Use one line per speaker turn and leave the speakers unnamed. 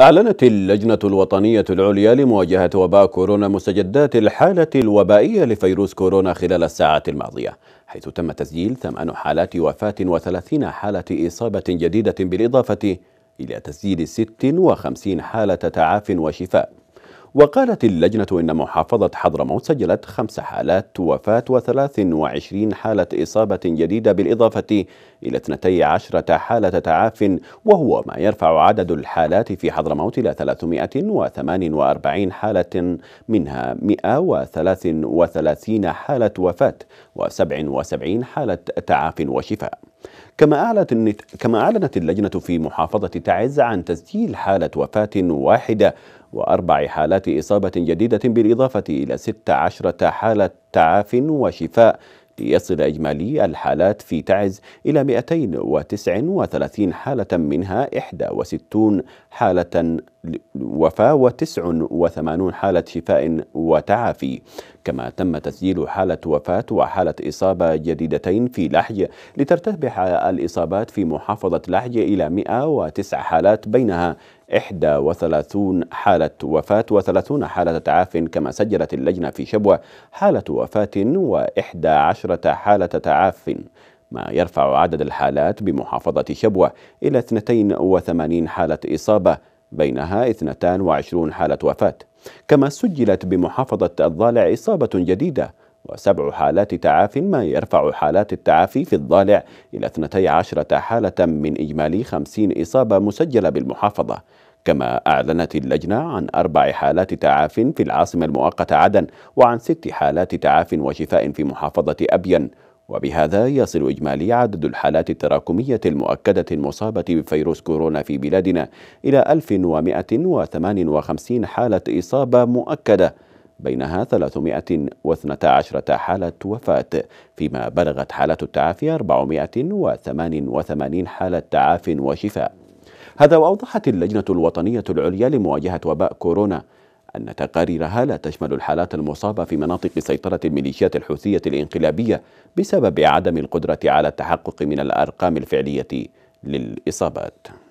أعلنت اللجنة الوطنية العليا لمواجهة وباء كورونا مستجدات الحالة الوبائية لفيروس كورونا خلال الساعات الماضية حيث تم تسجيل ثمان حالات وفاة وثلاثين حالة إصابة جديدة بالإضافة إلى تسجيل ست وخمسين حالة تعاف وشفاء وقالت اللجنة إن محافظة حضرموت سجلت خمس حالات وفاة و23 حالة إصابة جديدة بالإضافة إلى 12 حالة تعاف وهو ما يرفع عدد الحالات في حضرموت إلى 348 حالة منها 133 حالة وفاة و77 حالة تعاف وشفاء كما أعلنت, كما أعلنت اللجنة في محافظة تعز عن تسجيل حالة وفاة واحدة وأربع حالات إصابة جديدة بالإضافة إلى 16 حالة تعاف وشفاء يصل إجمالي الحالات في تعز إلى 239 حالة منها 61 حالة وفاة و89 حالة شفاء وتعافي كما تم تسجيل حالة وفاة وحالة إصابة جديدتين في لحج لترتفع الإصابات في محافظة لحج إلى 109 حالات بينها 31 حالة وفاة و30 حالة تعاف كما سجلت اللجنة في شبوة حالة وفاة و11 حالة تعاف ما يرفع عدد الحالات بمحافظة شبوة إلى 82 حالة إصابة بينها 22 حالة وفاة كما سجلت بمحافظة الضالع إصابة جديدة وسبع حالات تعاف ما يرفع حالات التعافي في الضالع إلى 12 حالة من إجمالي 50 إصابة مسجلة بالمحافظة كما أعلنت اللجنة عن أربع حالات تعاف في العاصمة المؤقتة عدن وعن ست حالات تعاف وشفاء في محافظة أبين وبهذا يصل إجمالي عدد الحالات التراكمية المؤكدة المصابة بفيروس كورونا في بلادنا إلى 1158 حالة إصابة مؤكدة بينها 312 حالة وفاة فيما بلغت حالة التعافي 488 حالة تعاف وشفاء هذا وأوضحت اللجنة الوطنية العليا لمواجهة وباء كورونا أن تقاريرها لا تشمل الحالات المصابة في مناطق سيطرة الميليشيات الحوثية الإنقلابية بسبب عدم القدرة على التحقق من الأرقام الفعلية للإصابات